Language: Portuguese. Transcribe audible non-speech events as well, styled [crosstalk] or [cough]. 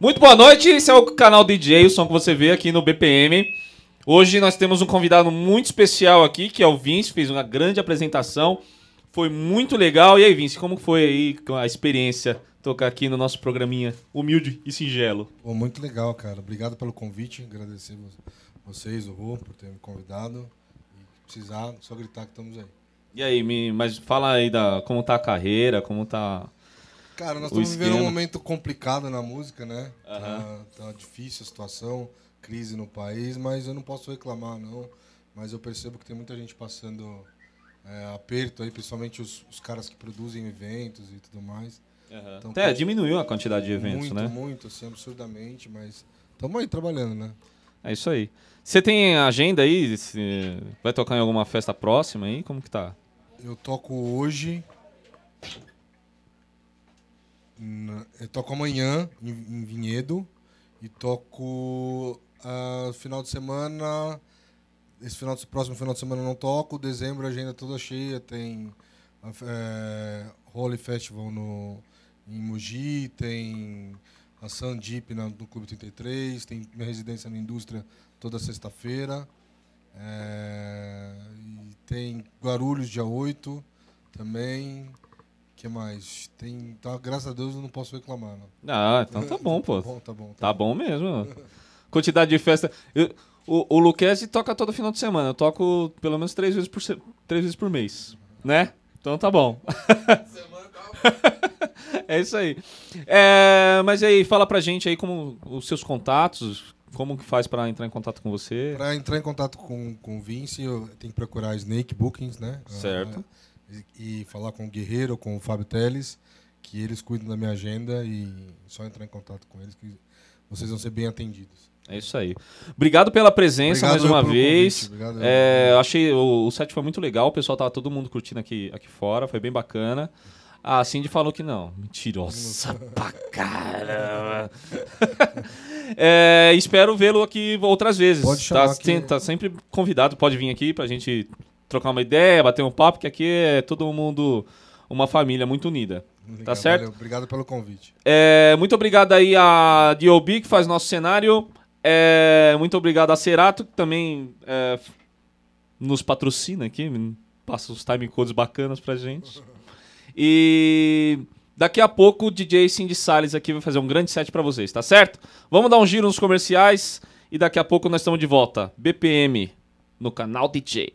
Muito boa noite, esse é o canal DJ, o som que você vê aqui no BPM. Hoje nós temos um convidado muito especial aqui, que é o Vince, fez uma grande apresentação. Foi muito legal. E aí, Vince, como foi aí a experiência tocar aqui no nosso programinha humilde e singelo? Pô, muito legal, cara. Obrigado pelo convite. Agradecemos vocês, o Rô, por ter me convidado. E precisar, só gritar que estamos aí. E aí, me, mas fala aí da como tá a carreira, como tá Cara, nós estamos vivendo um momento complicado na música, né? Uhum. Tá, tá difícil a situação, crise no país, mas eu não posso reclamar, não. Mas eu percebo que tem muita gente passando é, aperto aí, principalmente os, os, caras que produzem eventos e tudo mais. Uhum. Então, Até diminuiu a quantidade de eventos, muito, né? Muito, muito, assim, absurdamente, mas estamos aí trabalhando, né? É isso aí. Você tem agenda aí? Vai tocar em alguma festa próxima aí? Como que tá? Eu toco hoje. Eu toco amanhã em, em Vinhedo e toco uh, final de semana. Esse final de, próximo final de semana eu não toco. Dezembro, agenda é toda cheia. Tem é, Holy Festival no, em Mogi, tem a Sandip no, no Clube 33, tem minha residência na indústria toda sexta-feira. É, tem Guarulhos, dia 8 também que mais? Tem, tá, graças a Deus eu não posso reclamar, não. Ah, então tá bom, pô. [laughs] tá bom, tá bom. Tá, tá bom. bom. mesmo. [laughs] Quantidade de festa. Eu, o o Luquezzi toca todo final de semana. Eu toco pelo menos três vezes por, três vezes por mês. Né? Então tá bom. [laughs] é isso aí. É, mas aí, fala pra gente aí como os seus contatos, como que faz para entrar em contato com você? Para entrar em contato com, com o Vince, eu tenho que procurar Snake Bookings, né? Certo. Ah, e, e falar com o Guerreiro, com o Fábio Teles, que eles cuidam da minha agenda e só entrar em contato com eles que vocês vão ser bem atendidos. É isso aí. Obrigado pela presença Obrigado mais uma vez. Obrigado, é, achei o, o set foi muito legal, o pessoal tava todo mundo curtindo aqui, aqui fora, foi bem bacana. A Cindy falou que não. Mentirosa pra caramba. [laughs] é, espero vê-lo aqui outras vezes. Pode tá chamar tá, tá sempre convidado, pode vir aqui pra gente trocar uma ideia, bater um papo, que aqui é todo mundo uma família muito unida. Legal, tá certo? Valeu, obrigado pelo convite. É, muito obrigado aí a D.O.B., que faz nosso cenário. É, muito obrigado a Cerato, que também é, nos patrocina aqui, passa os time codes bacanas pra gente. [laughs] E daqui a pouco o DJ Cindy Salles aqui vai fazer um grande set para vocês, tá certo? Vamos dar um giro nos comerciais e daqui a pouco nós estamos de volta. BPM no canal DJ.